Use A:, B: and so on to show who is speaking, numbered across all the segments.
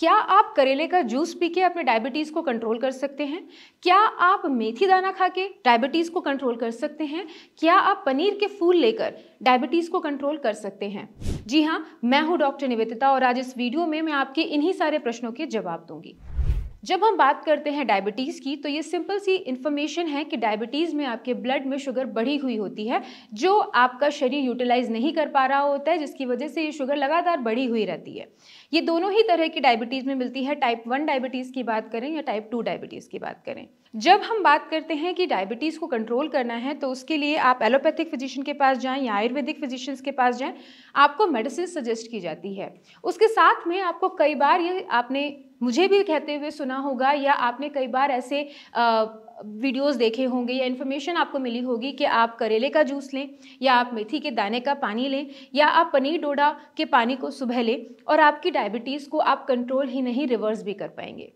A: क्या आप करेले का जूस पी के अपने डायबिटीज़ को कंट्रोल कर सकते हैं क्या आप मेथी दाना खा के डायबिटीज़ को कंट्रोल कर सकते हैं क्या आप पनीर के फूल लेकर डायबिटीज़ को कंट्रोल कर सकते हैं जी हाँ मैं हूँ डॉक्टर निवेदिता और आज इस वीडियो में मैं आपके इन्हीं सारे प्रश्नों के जवाब दूंगी जब हम बात करते हैं डायबिटीज़ की तो ये सिंपल सी इन्फॉर्मेशन है कि डायबिटीज़ में आपके ब्लड में शुगर बढ़ी हुई होती है जो आपका शरीर यूटिलाइज नहीं कर पा रहा होता है जिसकी वजह से ये शुगर लगातार बढ़ी हुई रहती है ये दोनों ही तरह की डायबिटीज़ में मिलती है टाइप वन डायबिटीज़ की बात करें या टाइप टू डायबिटीज़ की बात करें जब हम बात करते हैं कि डायबिटीज़ को कंट्रोल करना है तो उसके लिए आप एलोपैथिक फिजिशियन के पास जाएं या आयुर्वेदिक फिजिशियंस के पास जाएं आपको मेडिसिन सजेस्ट की जाती है उसके साथ में आपको कई बार ये आपने मुझे भी कहते हुए सुना होगा या आपने कई बार ऐसे वीडियोस देखे होंगे या इन्फॉर्मेशन आपको मिली होगी कि आप करेले का जूस लें या आप मेथी के दाने का पानी लें या आप पनीर डोडा के पानी को सुबह लें और आपकी डायबिटीज़ को आप कंट्रोल ही नहीं रिवर्स भी कर पाएंगे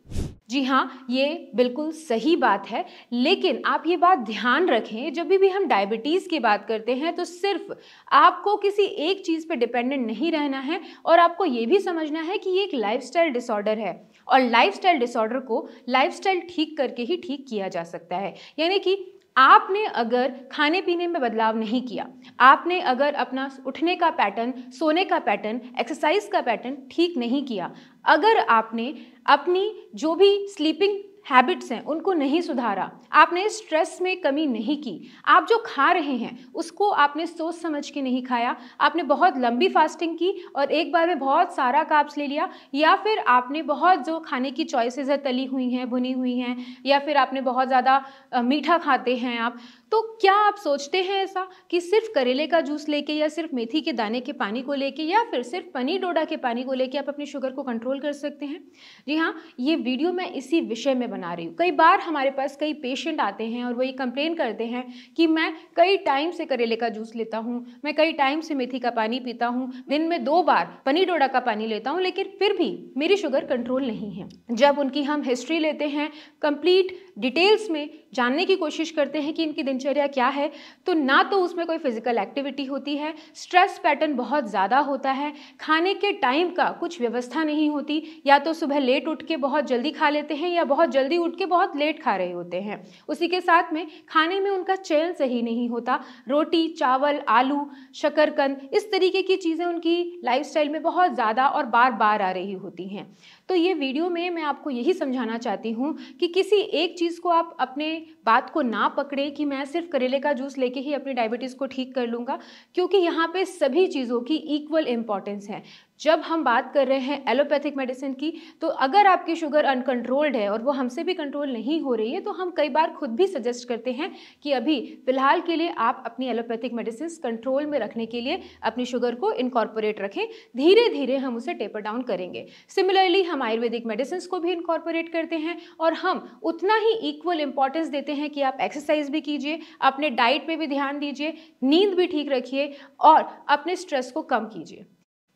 A: जी हाँ ये बिल्कुल सही बात है लेकिन आप ये बात ध्यान रखें जब भी हम डायबिटीज़ की बात करते हैं तो सिर्फ आपको किसी एक चीज़ पर डिपेंडेंट नहीं रहना है और आपको ये भी समझना है कि ये एक लाइफस्टाइल डिसऑर्डर है और लाइफस्टाइल डिसऑर्डर को लाइफस्टाइल ठीक करके ही ठीक किया जा सकता है यानी कि आपने अगर खाने पीने में बदलाव नहीं किया आपने अगर अपना उठने का पैटर्न सोने का पैटर्न एक्सरसाइज का पैटर्न ठीक नहीं किया अगर आपने अपनी जो भी स्लीपिंग हैबिट्स हैं उनको नहीं सुधारा आपने स्ट्रेस में कमी नहीं की आप जो खा रहे हैं उसको आपने सोच समझ के नहीं खाया आपने बहुत लंबी फास्टिंग की और एक बार में बहुत सारा काप्स ले लिया या फिर आपने बहुत जो खाने की चॉइसेस है तली हुई हैं भुनी हुई हैं या फिर आपने बहुत ज़्यादा मीठा खाते हैं आप तो क्या आप सोचते हैं ऐसा कि सिर्फ करेले का जूस लेके या सिर्फ मेथी के दाने के पानी को लेके या फिर सिर्फ पनीर डोडा के पानी को लेके आप अपनी शुगर को कंट्रोल कर सकते हैं जी हाँ ये वीडियो मैं इसी विषय में बना रही हूँ कई बार हमारे पास कई पेशेंट आते हैं और वो ये कंप्लेन करते हैं कि मैं कई टाइम से करेले का जूस लेता हूँ मैं कई टाइम से मेथी का पानी पीता हूँ दिन में दो बार पनीर डोडा का पानी लेता हूँ लेकिन फिर भी मेरी शुगर कंट्रोल नहीं है जब उनकी हम हिस्ट्री लेते हैं कंप्लीट डिटेल्स में जानने की कोशिश करते हैं कि इनकी दिनचर्या क्या है तो ना तो उसमें कोई फिजिकल एक्टिविटी होती है स्ट्रेस पैटर्न बहुत ज़्यादा होता है खाने के टाइम का कुछ व्यवस्था नहीं होती या तो सुबह लेट उठ के बहुत जल्दी खा लेते हैं या बहुत जल्दी उठ के बहुत लेट खा रहे होते हैं उसी के साथ में खाने में उनका चयन सही नहीं होता रोटी चावल आलू शकरकंद इस तरीके की चीज़ें उनकी लाइफ में बहुत ज़्यादा और बार बार आ रही होती हैं तो ये वीडियो में मैं आपको यही समझाना चाहती हूँ कि किसी एक चीज़ को आप अपने बात को ना पकड़े कि मैं सिर्फ करेले का जूस लेके ही अपनी डायबिटीज़ को ठीक कर लूँगा क्योंकि यहाँ पे सभी चीज़ों की इक्वल इम्पॉर्टेंस है जब हम बात कर रहे हैं एलोपैथिक मेडिसिन की तो अगर आपकी शुगर अनकंट्रोल्ड है और वो हमसे भी कंट्रोल नहीं हो रही है तो हम कई बार खुद भी सजेस्ट करते हैं कि अभी फ़िलहाल के लिए आप अपनी एलोपैथिक मेडिसिन कंट्रोल में रखने के लिए अपनी शुगर को इनकॉर्पोरेट रखें धीरे धीरे हम उसे टेपर डाउन करेंगे सिमिलरली हम आयुर्वेदिक मेडिसिन को भी इनकॉर्पोरेट करते हैं और हम उतना ही इक्वल इंपॉर्टेंस देते हैं कि आप एक्सरसाइज भी कीजिए अपने डाइट पर भी ध्यान दीजिए नींद भी ठीक रखिए और अपने स्ट्रेस को कम कीजिए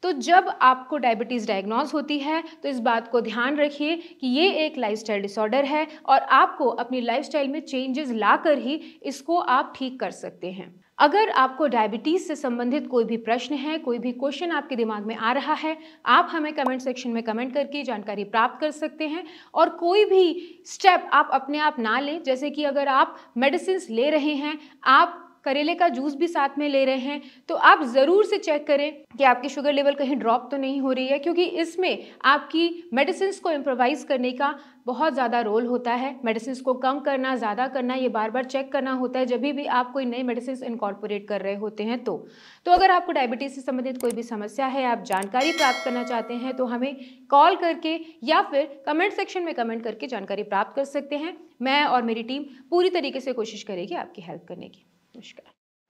A: तो जब आपको डायबिटीज़ डायग्नोज होती है तो इस बात को ध्यान रखिए कि ये एक लाइफस्टाइल डिसऑर्डर है और आपको अपनी लाइफस्टाइल में चेंजेस लाकर ही इसको आप ठीक कर सकते हैं अगर आपको डायबिटीज़ से संबंधित कोई भी प्रश्न है कोई भी क्वेश्चन आपके दिमाग में आ रहा है आप हमें कमेंट सेक्शन में कमेंट करके जानकारी प्राप्त कर सकते हैं और कोई भी स्टेप आप अपने आप ना लें जैसे कि अगर आप मेडिसिन ले रहे हैं आप करेले का जूस भी साथ में ले रहे हैं तो आप ज़रूर से चेक करें कि आपकी शुगर लेवल कहीं ड्रॉप तो नहीं हो रही है क्योंकि इसमें आपकी मेडिसिन को इम्प्रोवाइज़ करने का बहुत ज़्यादा रोल होता है मेडिसिन को कम करना ज़्यादा करना ये बार बार चेक करना होता है जब भी आप कोई नई मेडिसिन इनकॉर्पोरेट कर रहे होते हैं तो तो अगर आपको डायबिटीज़ से संबंधित कोई भी समस्या है आप जानकारी प्राप्त करना चाहते हैं तो हमें कॉल करके या फिर कमेंट सेक्शन में कमेंट करके जानकारी प्राप्त कर सकते हैं मैं और मेरी टीम पूरी तरीके से कोशिश करेगी आपकी हेल्प करने की नमस्कार